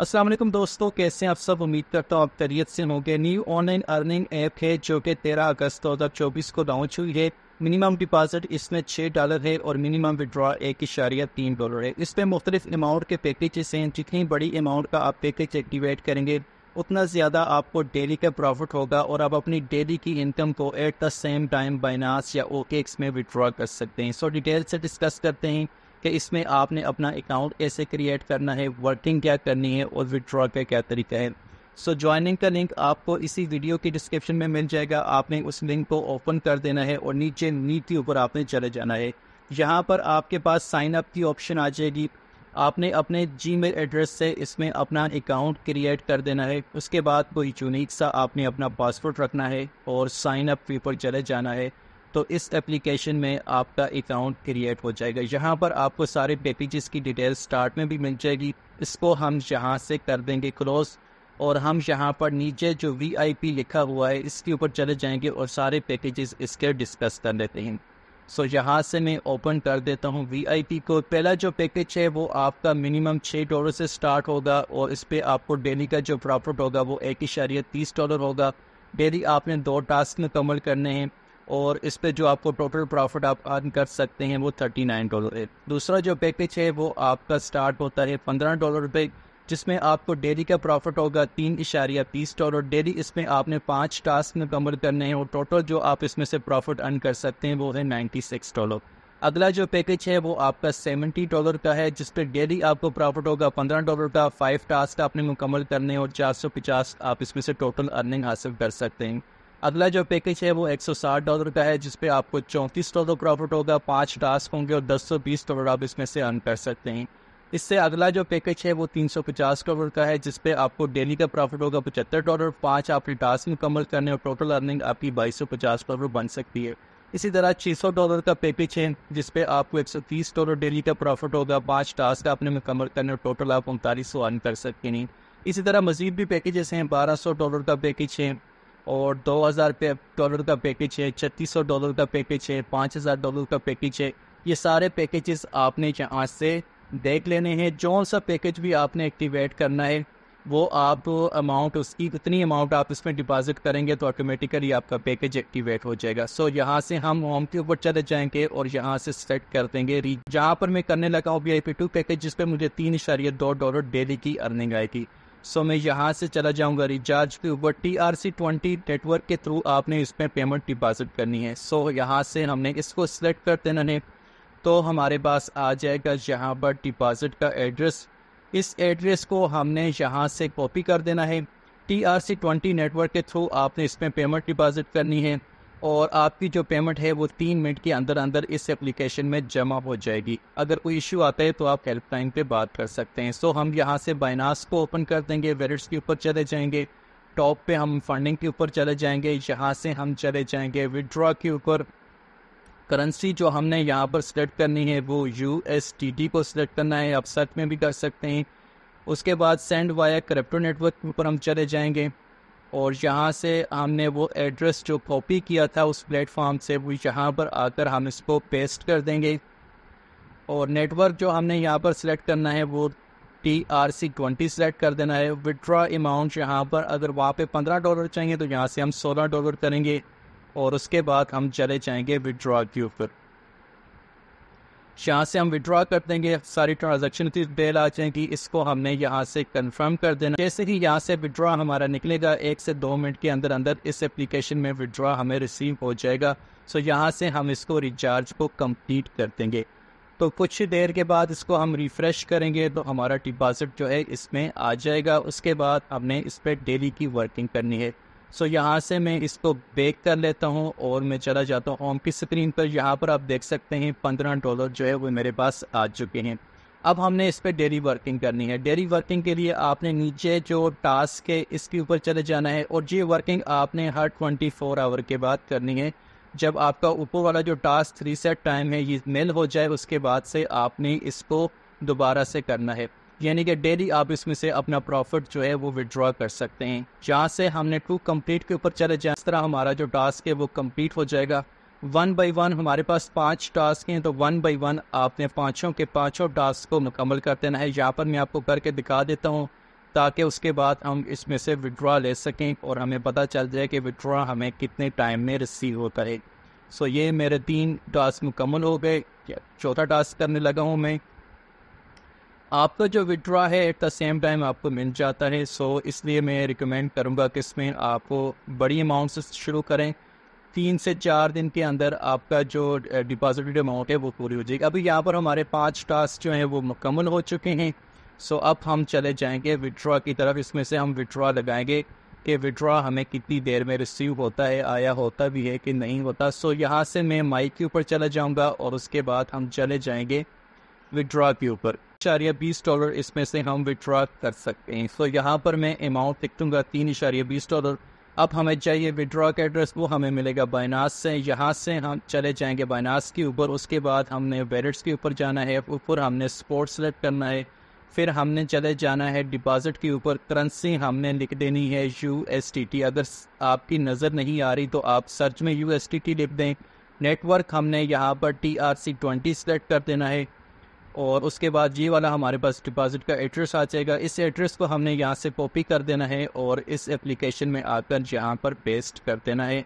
अस्सलाम वालेकुम दोस्तों कैसे हैं आप सब उम्मीद करता हूँ आप तरीत से होंगे न्यू ऑनलाइन अर्निंग ऐप है जो कि 13 अगस्त 2024 को लॉन्च हुई है मिनिमम डिपॉजिट इसमें 6 डॉलर है और मिनिमम विड्रॉ एक इशारिया तीन डॉलर है इस पर मुख्तलिफ अमाउंट के पैकेजेस हैं जितनी बड़ी अमाउंट का आप पैकेज एक्टिवेट करेंगे उतना ज़्यादा आपको डेली का प्रॉफिट होगा और आप अपनी डेली की इनकम को at the same time Binance या ओके में विड्रॉ कर सकते हैं सो डिटेल से डिस्कस करते हैं कि इसमें आपने अपना अकाउंट ऐसे क्रिएट करना है वर्किंग क्या करनी है और विड्रॉ का क्या तरीका है सो so, ज्वाइनिंग का लिंक आपको इसी वीडियो की डिस्क्रिप्शन में मिल जाएगा आपने उस लिंक को ओपन कर देना है और नीचे नीति ऊपर आपने चले जाना है यहाँ पर आपके पास साइन अप की ऑप्शन आ जाएगी आपने अपने जी मेल एड्रेस से इसमें अपना अकाउंट क्रिएट कर देना है उसके बाद कोई यूनिक सा आपने अपना पासवर्ड रखना है और साइन अप पेपर चले जाना है तो इस एप्लीकेशन में आपका अकाउंट क्रिएट हो जाएगा यहाँ पर आपको सारे पैकेजेस की डिटेल स्टार्ट में भी मिल जाएगी इसको हम यहाँ से कर देंगे क्लोज और हम यहाँ पर नीचे जो वी लिखा हुआ है इसके ऊपर चले जाएंगे और सारे पैकेजेस इसके डिस्कस कर लेते हैं सो so, यहाँ से मैं ओपन कर देता हूँ वी को पहला जो पैकेज है वो आपका मिनिमम छः डॉलर से स्टार्ट होगा और इस पर आपको डेली का जो प्रॉफिट होगा वो एक इशारिया तीस डॉलर होगा डेली आपने दो टास्क मुकम्मल करने हैं और इस पर जो आपको टोटल प्रॉफिट आप अर्न कर सकते हैं वो थर्टी नाइन डॉलर है दूसरा जो पैकेज है वो आपका स्टार्ट होता है पंद्रह डॉलर पे जिसमें आपको डेली का प्रॉफिट होगा तीन इशारिया बीस डॉलर डेली इसमें आपने पांच टास्क मुकम्मल करने हैं और टोटल जो आप इसमें से प्रॉफिट अर्न कर सकते हैं वो है नाइन्टी सिक्स डॉलर अगला जो पैकेज है वो आपका सेवेंटी डॉलर का है जिस पर डेली आपको प्रॉफिट होगा पंद्रह डॉलर का फाइव टास्क आपने मुकम्मल करने और चार सौ पचास आप इसमें से टोटल अर्निंग हासिल कर सकते हैं अगला जो पैकेज है वो 160 डॉलर का है जिसपे आपको चौंतीस डॉलर प्रॉफिट होगा पाँच टास्क होंगे और बीस डॉलर आप इसमें से अर्न कर सकते हैं इससे अगला जो पैकेज है वो 350 डॉलर का है जिसपे आपको डेली का प्रॉफिट होगा पचहत्तर डॉलर पाँच आपकी टास्क मुकम्मल करने और टोटल अर्निंग आपकी बाईस सौ पचास डॉलर बन सकती है इसी तरह 600 डॉलर का पैकेज है जिसपे आपको 130 डॉलर डेली का प्रॉफिट होगा पाँच टास्क आपने मुकम्मल करने और टोटल आप उनतालीस सौ अर्न कर सकते हैं इसी तरह मजीद भी पैकेजेस हैं 1200 डॉलर का पैकेज है और दो हज़ार डॉलर का पैकेज है छत्तीस सौ डॉलर का पैकेज है पाँच हज़ार डॉलर का पैकेज है ये सारे पैकेजेस आपने यहाँ से देख लेने हैं जो सा पैकेज भी आपने एक्टिवेट करना है वो आप अमाउंट उसकी इतनी अमाउंट आप इसमें डिपॉजिट करेंगे तो ऑटोमेटिकली आपका पैकेज एक्टिवेट हो जाएगा सो so, यहाँ से हम होम के ऊपर चले जाएंगे और यहाँ से सेलेक्ट कर देंगे रीच जहाँ पर मैं करने लगा हूँ V I P two package जिसपे मुझे तीन इशारिया दो डॉलर डेली की अर्निंग आएगी सो मैं यहाँ से चला जाऊँगा रिचार्ज के ऊपर T R C twenty network के थ्रू आपने इसमें पेमेंट डिपॉजिट करनी है सो so, यहाँ से हमने इसको सिलेक्ट कर देना है तो हमारे पास आ जाएगा यहाँ पर डिपॉजिट का एड्रेस इस एड्रेस को हमने यहाँ से कॉपी कर देना है T R C twenty network के थ्रू आपने इसमें पेमेंट डिपॉजिट करनी है और आपकी जो पेमेंट है वो तीन मिनट के अंदर अंदर इस एप्लीकेशन में जमा हो जाएगी अगर कोई इशू आता है तो आप हेल्पलाइन पे बात कर सकते हैं सो हम यहाँ से बाइनास को ओपन कर देंगे वेरिट्स के ऊपर चले जाएंगे टॉप पे हम फंडिंग के ऊपर चले जाएंगे यहाँ से हम चले जाएंगे विदड्रॉ के ऊपर करेंसी जो हमने यहाँ पर सिलेक्ट करनी है वो यू को सिलेक्ट करना है आप सर्च में भी कर सकते हैं उसके बाद सेंड वाया क्रिप्टो नेटवर्क के ऊपर हम चले जाएंगे और यहाँ से हमने वो एड्रेस जो कॉपी किया था उस प्लेटफॉर्म से वो यहाँ पर आकर हम इसको पेस्ट कर देंगे और नेटवर्क जो हमने यहाँ पर सिलेक्ट करना है वो T R C twenty select कर देना है विड्रा अमाउंट यहाँ पर अगर वहाँ पे पंद्रह डॉलर चाहिए तो यहाँ से हम सोलह डॉलर करेंगे और उसके बाद हम चले जाएंगे विड्रा के ऊपर यहाँ से हम विड्रॉ कर देंगे सारी ट्रांजेक्शन की बेल आ जाएगी इसको हमने यहाँ से कंफर्म कर देना जैसे ही यहाँ से विड्रॉ हमारा निकलेगा एक से दो मिनट के अंदर अंदर इस एप्लीकेशन में विड्रॉ हमें रिसीव हो जाएगा सो यहाँ से हम इसको रिचार्ज को कंप्लीट कर देंगे तो कुछ ही देर के बाद इसको हम रिफ़्रेश करेंगे तो हमारा डिपॉजिट जो है इसमें आ जाएगा उसके बाद हमने इस पर डेली की वर्किंग करनी है सो so, यहाँ से मैं इसको बेक कर लेता हूँ और मैं चला जाता हूँ ओम की स्क्रीन पर यहाँ पर आप देख सकते हैं पंद्रह डॉलर जो है वो मेरे पास आ चुके हैं अब हमने इस पर डेली वर्किंग करनी है डेली वर्किंग के लिए आपने नीचे जो टास्क है इसके ऊपर चले जाना है और ये वर्किंग आपने हर ट्वेंटी फोर आवर के बाद करनी है जब आपका ऊपर वाला जो टास्क रीसेट टाइम है ये मेल हो जाए उसके बाद से आपने इसको दोबारा से करना है यानी कि डेली आप इसमें से अपना प्रॉफिट जो है वो विड्रॉ कर सकते हैं जहाँ से हमने टू कंप्लीट के ऊपर चले जाए इस तरह हमारा जो टास्क है वो कंप्लीट हो जाएगा वन बाई वन हमारे पास पांच टास्क हैं तो वन बाई वन आपने पांचों के पांचों टास्क को मुकम्मल कर देना है यहाँ पर मैं आपको करके दिखा देता हूँ ताकि उसके बाद हम इसमें से विड्रॉ ले सकें और हमें पता चल जाए कि विड्रॉ हमें कितने टाइम में रिसीव होता है सो ये मेरे तीन टास्क मुकम्मल हो गए चौथा टास्क करने लगा हूँ मैं आपका जो विड्रा है एट द सेम टाइम आपको मिल जाता है सो so, इसलिए मैं रिकमेंड करूँगा कि इसमें आपको बड़ी अमाउंट से शुरू करें तीन से चार दिन के अंदर आपका जो डिपॉजिटेड अमाउंट है वो पूरी हो जाएगी अभी यहाँ पर हमारे पाँच टास्क जो हैं वो मुकम्मल हो चुके हैं सो so, अब हम चले जाएंगे विड्रा की तरफ इसमें से हम विड्रा लगाएंगे कि विड्रा हमें कितनी देर में रिसीव होता है आया होता भी है कि नहीं होता सो so, यहाँ से मैं माइक के ऊपर चला जाऊँगा और उसके बाद हम चले जाएंगे विड्रॉ के ऊपर इशारिया बीस डॉलर इसमें से हम विड्रॉ कर सकते हैं सो यहाँ पर मैं अमाउंट लिख दूंगा तीन इशारिया बीस डॉलर अब हमें चाहिए विड्रॉ का एड्रेस वो हमें मिलेगा बायनास से यहाँ से हम चले जाएंगे बायनास के ऊपर उसके बाद हमने वेलेट्स के ऊपर जाना है ऊपर हमने स्पोर्ट सेलेक्ट करना है फिर हमने चले जाना है डिपॉजिट के ऊपर करंसी हमने लिख देनी है यू एस टी टी अगर आपकी नज़र नहीं आ रही तो आप सर्च में यू एस टी टी लिख दें नेटवर्क हमने यहाँ पर T R C twenty select कर देना है और उसके बाद ये वाला हमारे पास डिपॉजिट का एड्रेस आ जाएगा इस एड्रेस को हमने यहाँ से कॉपी कर देना है और इस एप्लीकेशन में आकर यहाँ पर पेस्ट कर देना है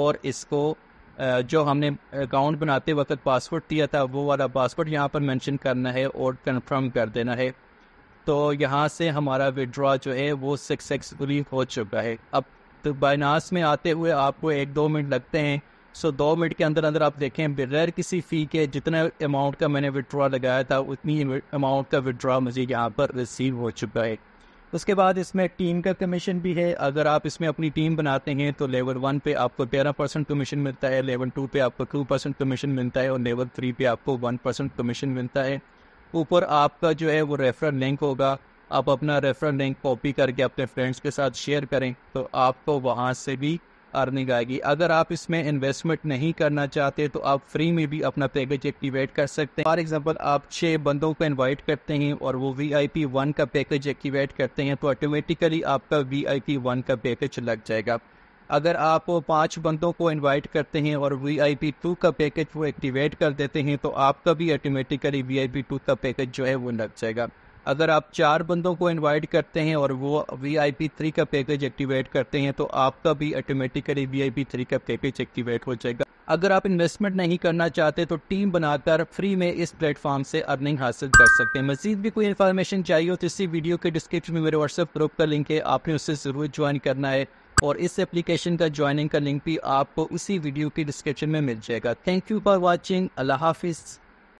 और इसको जो हमने अकाउंट बनाते वक्त पासवर्ड दिया था वो वाला पासवर्ड यहाँ पर मेंशन करना है और कंफर्म कर देना है तो यहाँ से हमारा विड्रॉ जो है वो सक्सेसफुली हो चुका है अब तो बाइनास में आते हुए आपको एक दो मिनट लगते हैं सो दो मिनट के अंदर अंदर आप देखें बगैर किसी फ़ी के जितना अमाउंट का मैंने विड्रा लगाया था उतनी अमाउंट का विड्रा मुझे यहाँ पर रिसीव हो चुका है उसके बाद इसमें टीम का कमीशन भी है अगर आप इसमें अपनी टीम बनाते हैं तो लेवल वन पे आपको तेरह परसेंट कमीशन मिलता है लेवल टू पे आपको टू परसेंट कमीशन मिलता है और लेवल थ्री पे आपको वन परसेंट कमीशन मिलता है ऊपर आपका जो है वो रेफरल लिंक होगा आप अपना रेफरल लिंक कॉपी करके अपने फ्रेंड्स के साथ शेयर करें तो आपको वहाँ से भी अर्निंग आएगी अगर आप इसमें इन्वेस्टमेंट नहीं करना चाहते तो आप फ्री में भी अपना पैकेज एक्टिवेट कर सकते हैं फॉर एग्जांपल आप छह बंदों को इनवाइट करते हैं और वो वी आई पी वन का पैकेज एक्टिवेट करते हैं तो ऑटोमेटिकली आपका वी आई पी वन का पैकेज लग जाएगा अगर आप पांच बंदों को इनवाइट करते हैं और वी आई पी टू का पैकेज वो एक्टिवेट कर देते हैं तो आपका भी automatically V I P two का पैकेज जो है वो लग जाएगा अगर आप चार बंदों को इनवाइट करते हैं और वो वी आई पी थ्री का पैकेज एक्टिवेट करते हैं तो आपका भी automatically V I P three का पैकेज एक्टिवेट हो जाएगा अगर आप इन्वेस्टमेंट नहीं करना चाहते तो टीम बनाकर फ्री में इस प्लेटफॉर्म से अर्निंग हासिल कर सकते हैं मजीद भी कोई इन्फॉर्मेशन चाहिए हो तो इसी वीडियो के डिस्क्रिप्शन में मेरे व्हाट्सएप ग्रुप का लिंक है आपने उससे ज़रूर ज्वाइन करना है और इस एप्लीकेशन का ज्वाइनिंग का लिंक भी आपको उसी वीडियो के डिस्क्रिप्शन में मिल जाएगा थैंक यू फॉर वॉचिंग अल्लाह हाफिज़